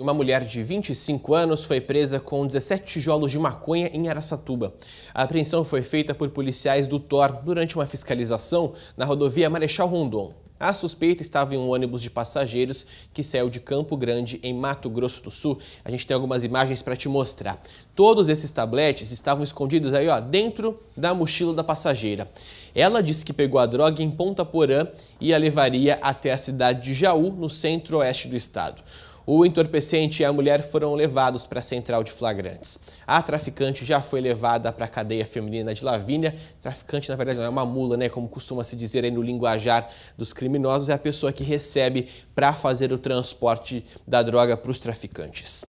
Uma mulher de 25 anos foi presa com 17 tijolos de maconha em Aracatuba. A apreensão foi feita por policiais do TOR durante uma fiscalização na rodovia Marechal Rondon. A suspeita estava em um ônibus de passageiros que saiu de Campo Grande, em Mato Grosso do Sul. A gente tem algumas imagens para te mostrar. Todos esses tabletes estavam escondidos aí, ó, dentro da mochila da passageira. Ela disse que pegou a droga em Ponta Porã e a levaria até a cidade de Jaú, no centro-oeste do estado. O entorpecente e a mulher foram levados para a central de flagrantes. A traficante já foi levada para a cadeia feminina de Lavínia. Traficante, na verdade, não é uma mula, né? Como costuma se dizer aí no linguajar dos criminosos, é a pessoa que recebe para fazer o transporte da droga para os traficantes.